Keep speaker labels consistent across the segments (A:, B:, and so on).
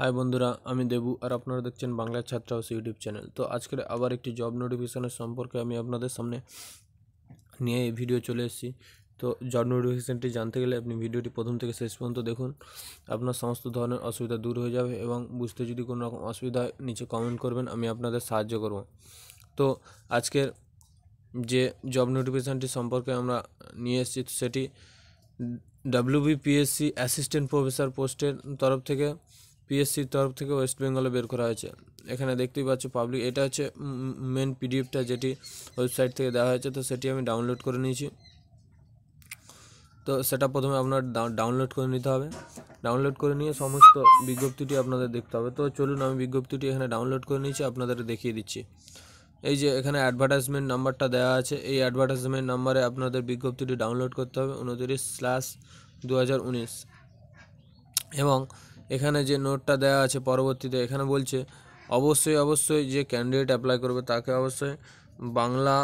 A: High বন্ধুরা আমি দেবু আর আপনারা দেখছেন বাংলা ছাত্র হাউস ইউটিউব চ্যানেল তো আজকের আবার একটি জব নোটিফিকেশনের সম্পর্কে আমি আপনাদের সামনে নিয়ে এই ভিডিও চলে এসেছি তো জব নোটিফিকেশানটি জানতে গেলে আপনি ভিডিওটি প্রথম থেকে শেষ পর্যন্ত দেখুন আপনার সমস্ত ধরনের অসুবিধা দূর হয়ে যাবে এবং বুঝতে যদি কোনো রকম অসুবিধা হয় নিচে কমেন্ট করবেন আমি আপনাদের সাহায্য করব তো আজকের যে জব নোটিফিকেশানটি সম্পর্কে আমরা নিয়ে এসেছি সেটি ডাব্লিউবিপিএসসি অ্যাসিস্ট্যান্ট প্রফেসর পোস্টের তরফ থেকে পিএসসির তরফ থেকে ওয়েস্ট বেঙ্গলে বের করা হয়েছে এখানে দেখতেই পাচ্ছ পাবলিক এটা হচ্ছে মেন পিডিএফটা যেটি ওয়েবসাইট থেকে দেওয়া হয়েছে তো সেটি আমি ডাউনলোড করে নিয়েছি তো সেটা প্রথমে আপনার ডাউনলোড করে নিতে হবে ডাউনলোড করে নিয়ে সমস্ত বিজ্ঞপ্তিটি আপনাদের দেখতে হবে তো চলুন আমি বিজ্ঞপ্তিটি এখানে ডাউনলোড করে নিয়েছি আপনাদের দেখিয়ে দিচ্ছি এই যে এখানে অ্যাডভার্টাইজমেন্ট নাম্বারটা দেওয়া আছে এই অ্যাডভার্টাইজমেন্ট নাম্বারে আপনাদের বিজ্ঞপ্তিটি ডাউনলোড করতে হবে উনতিরিশ স্ল্যাশ দু এবং এখানে যে নোটটা দেওয়া আছে পরবর্তীতে এখানে বলছে অবশ্যই অবশ্যই যে ক্যান্ডিডেট অ্যাপ্লাই করবে তাকে অবশ্যই বাংলা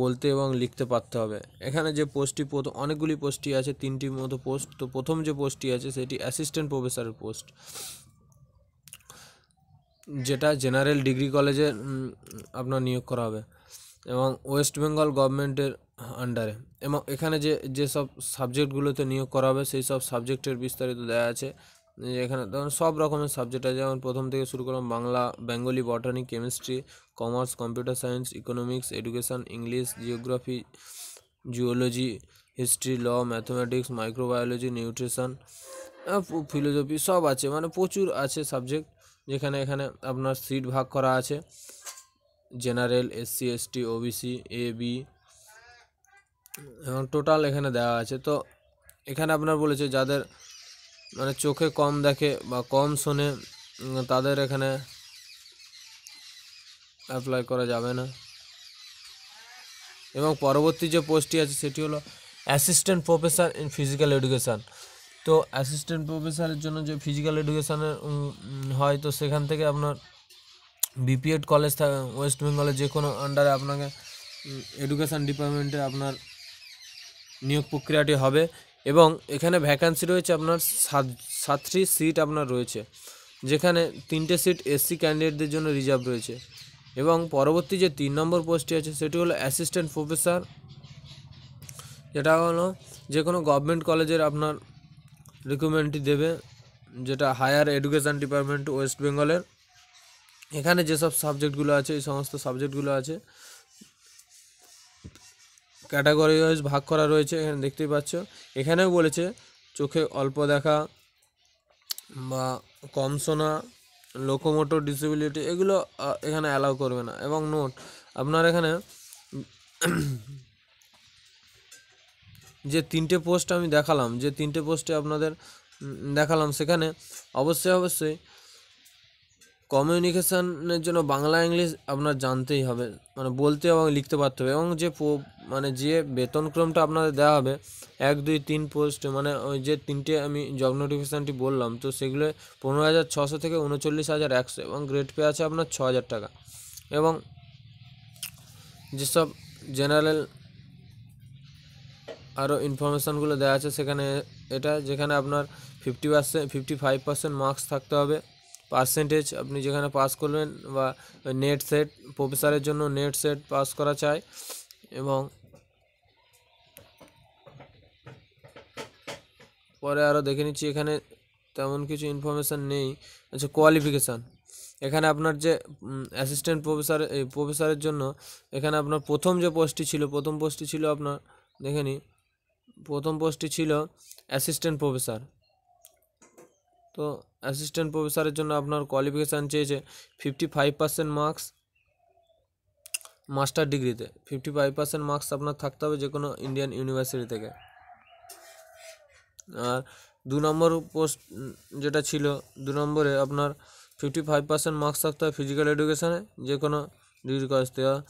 A: বলতে এবং লিখতে পারতে হবে এখানে যে পোস্টটি প্রথম অনেকগুলি পোস্টটি আছে তিনটির মতো পোস্ট তো প্রথম যে পোস্টটি আছে সেটি অ্যাসিস্ট্যান্ট প্রফেসরের পোস্ট যেটা জেনারেল ডিগ্রি কলেজে আপনার নিয়োগ করা হবে এবং ওয়েস্ট বেঙ্গল গভর্নমেন্টের আন্ডারে এবং এখানে যে যেসব সাবজেক্টগুলোতে নিয়োগ করা হবে সেই সব সাবজেক্টের বিস্তারিত দেওয়া আছে এখানে তখন সব রকমের সাবজেক্ট আছে যেমন প্রথম থেকে শুরু করলাম Bangla Bengali botany chemistry commerce computer science economics education English geography geology history law mathematics microbiology nutrition philosophy সব আছে মানে প্রচুর আছে সাবজেক্ট যেখানে এখানে আপনার সিট ভাগ করা আছে general SC ST OBC A B এবং টোটাল এখানে দেওয়া আছে তো এখানে আপনার বলেছে যাদের মানে চোখে কম দেখে বা কম শোনে তাদের এখানে অ্যাপ্লাই করা যাবে না এবং পরবর্তী যে পোস্টটি আছে সেটি হলো assistant professor in physical education তো অ্যাসিস্ট্যান্ট প্রফেসরের জন্য যে ফিজিক্যাল এডুকেশানের হয় তো সেখান থেকে আপনার বিপিএড কলেজ থাকে ওয়েস্ট বেঙ্গলে যে কোনো আন্ডারে আপনাকে এডুকেশান ডিপার্টমেন্টে আপনার নিয়োগ প্রক্রিয়াটি হবে এবং এখানে ভ্যাকান্সি রয়েছে আপনার সাত সাতটি সিট আপনার রয়েছে যেখানে তিনটে সিট এসসি ক্যান্ডিডেটদের জন্য রিজার্ভ রয়েছে এবং পরবর্তী যে তিন নম্বর পোস্টটি আছে সেটি হলো অ্যাসিস্ট্যান্ট প্রফেসর যেটা হলো যে কোনো গভর্নমেন্ট কলেজের আপনার রিক্রুটমেন্টটি দেবে যেটা হায়ার এডুকেশান ডিপার্টমেন্ট ওয়েস্ট বেঙ্গলের এখানে যেসব সাবজেক্টগুলো আছে এই সমস্ত সাবজেক্টগুলো আছে ক্যাটাগরি ওয়াইজ ভাগ করা রয়েছে এখানে দেখতেই পাচ্ছ এখানেও বলেছে চোখে অল্প দেখা বা কম শোনা লোকোমোটর ডিসেবিলিটি এগুলো এখানে অ্যালাউ করবে না এবং নোট আপনার এখানে যে তিনটে পোস্ট আমি দেখালাম যে তিনটে পোস্টে আপনাদের দেখালাম সেখানে অবশ্যই অবশ্যই কমিউনিকেশানের জন্য বাংলা ইংলিশ আপনার জানতেই হবে মানে বলতে এবং লিখতে পারতে হবে এবং যে মানে যে বেতনক্রমটা আপনাদের দেওয়া হবে এক দুই তিন পোস্ট মানে ওই যে তিনটে আমি জব নোটিফিকেশানটি বললাম তো সেগুলো পনেরো হাজার ছশো থেকে উনচল্লিশ হাজার একশো এবং গ্রেড পে আছে আপনার ছ হাজার টাকা এবং যেসব জেনারেল আরও ইনফরমেশানগুলো দেওয়া আছে সেখানে এটা যেখানে আপনার fifty percent fifty five percent marks থাকতে হবে পার্সেন্টেজ আপনি যেখানে পাস করবেন বা নেট সেট প্রফেসরের জন্য নেট সেট পাস করা চাই এবং পরে আরও দেখে নিচ্ছি এখানে তেমন কিছু ইনফরমেশান নেই আচ্ছা কোয়ালিফিকেশান এখানে আপনার যে অ্যাসিস্ট্যান্ট প্রফেসর প্রফেসরের জন্য এখানে আপনার প্রথম যে পোস্টটি ছিল প্রথম পোস্টটি ছিল আপনার দেখে নিই প্রথম পোস্টটি ছিল অ্যাসিস্ট্যান্ট প্রফেসর তো অ্যাসিস্ট্যান্ট প্রফেসর এর জন্য আপনার কোয়ালিফিকেশন চেয়েছে 55% মার্কস মাস্টার ডিগ্রিতে 55% মার্কস আপনার থাকতে হবে যে কোনো ইন্ডিয়ান ইউনিভার্সিটি থেকে আর দুই নম্বর পোস্ট যেটা ছিল দুই নম্বরে আপনার 55% মার্কস থাকতে হবে ফিজিক্যাল এডুকেশনে যে কোনো ডিগ্রি হতে হয়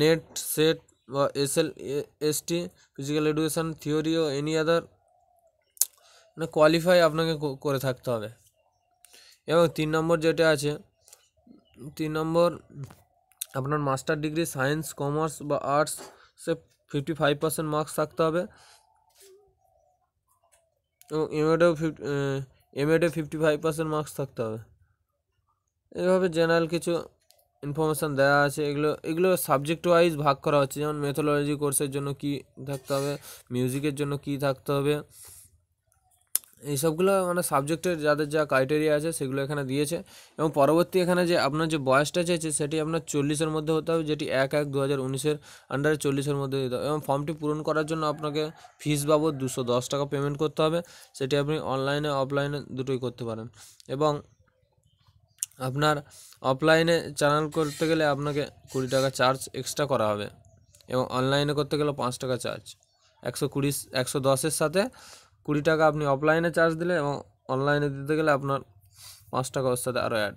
A: নেট সেট বা SL ST physical education theory ও এনি अदर মানে কোয়ালিফাই আপনাকে করে থাকতে হবে এবং তিন নম্বর যেটা আছে তিন নম্বর আপনার মাস্টার ডিগ্রি সায়েন্স কমার্স বা আর্টস সে ফিফটি ফাইভ পার্সেন্ট মার্কস থাকতে হবে এবং এমএডেও ফিফটি এডে ফিফটি ফাইভ পার্সেন্ট মার্কস থাকতে হবে এইভাবে জেনারেল কিছু ইনফরমেশান দেওয়া আছে এগুলো এগুলো সাবজেক্ট ওয়াইজ ভাগ করা হচ্ছে যেমন মেথোলজি কোর্সের জন্য কি থাকতে হবে মিউজিকের জন্য কি থাকতে হবে এই সবগুলো মানে সাবজেক্টের যাদের যা ক্রাইটেরিয়া আছে সেগুলো এখানে দিয়েছে এবং পরবর্তী এখানে যে আপনার যে বয়সটা চেয়েছে সেটি আপনার চল্লিশের মধ্যে হতে হবে যেটি এক এক দু হাজার উনিশের আন্ডারে চল্লিশের মধ্যে দিতে হবে এবং ফর্মটি পূরণ করার জন্য আপনাকে ফিস বাবদ দুশো দশ টাকা পেমেন্ট করতে হবে সেটি আপনি অনলাইনে অফলাইনে দুটোই করতে পারেন এবং আপনার অফলাইনে চ্যানেল করতে গেলে আপনাকে কুড়ি টাকা চার্জ এক্সট্রা করা হবে এবং অনলাইনে করতে গেলে পাঁচ টাকা চার্জ একশো কুড়ি একশো দশের সাথে 20 টাকা আপনি অফলাইনে চার্জ দিলে এবং অনলাইনে দিতে গেলে আপনার 5 টাকা extra আর অ্যাড।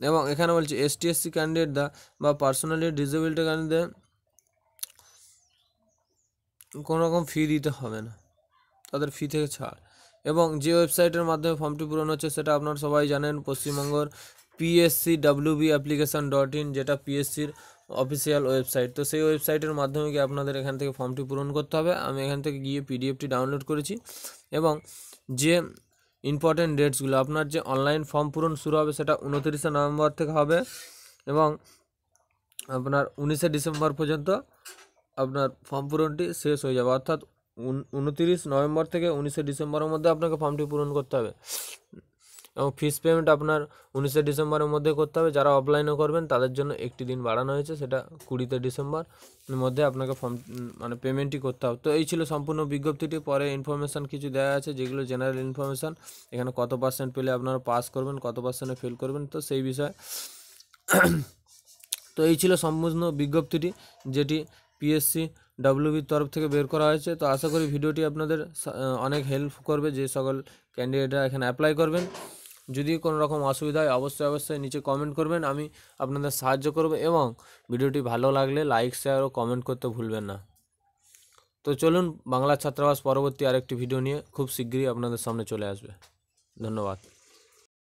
A: দেখুন এখানে বলছে STSC candidate দা বা personally disabled candidate কোনো রকম ফি দিতে হবে না। তাদের ফি থেকে ছাড় এবং যে ওয়েবসাইটের মাধ্যমে ফর্মটি পূরণ হচ্ছে সেটা আপনারা সবাই জানেন পশ্চিমবঙ্গর PSCWBapplication.in যেটা PSCর অফিসিয়াল ওয়েবসাইট তো সেই ওয়েবসাইটের মাধ্যমে গিয়ে আপনাদের এখান থেকে ফর্মটি পূরণ করতে হবে আমি এখান থেকে গিয়ে পিডিএফটি ডাউনলোড করেছি এবং যে ইম্পর্টেন্ট ডেটসগুলো আপনার যে অনলাইন ফর্ম পূরণ শুরু হবে সেটা উনতিরিশে নভেম্বর থেকে হবে এবং আপনার উনিশে ডিসেম্বর পর্যন্ত আপনার ফর্ম পূরণটি শেষ হয়ে যাবে অর্থাৎ উনতিরিশ নভেম্বর থেকে উনিশে ডিসেম্বরের মধ্যে আপনাকে ফর্মটি পূরণ করতে হবে এবং ফিস পেমেন্ট আপনার উনিশে ডিসেম্বরের মধ্যে করতে হবে যারা অফলাইনে করবেন তাদের জন্য একটি দিন বাড়ানো হয়েছে সেটা কুড়িতে ডিসেম্বর মধ্যে আপনাকে ফর্ম মানে পেমেন্টই করতে হবে তো এই ছিল সম্পূর্ণ বিজ্ঞপ্তিটি পরে ইনফরমেশান কিছু দেওয়া আছে যেগুলো জেনারেল ইনফরমেশান এখানে কত পার্সেন্ট পেলে আপনারা পাস করবেন কত পার্সেন্টে ফেল করবেন তো সেই বিষয়ে তো এই ছিল সম্পূর্ণ বিজ্ঞপ্তিটি যেটি পিএসসি ডাব্লিউবির তরফ থেকে বের করা হয়েছে তো আশা করি ভিডিওটি আপনাদের অনেক হেল্প করবে যে সকল ক্যান্ডিডেটরা এখানে অ্যাপ্লাই করবেন যদি কোনো রকম অসুবিধা হয় অবশ্যই অবশ্যই নিচে কমেন্ট করবেন আমি আপনাদের সাহায্য করব এবং ভিডিওটি ভালো লাগলে লাইক শেয়ার ও কমেন্ট করতে ভুলবেন না তো চলুন বাংলা ছাত্রাবাস পরবর্তী আরেকটি ভিডিও নিয়ে খুব শীঘ্রই আপনাদের সামনে চলে আসবে ধন্যবাদ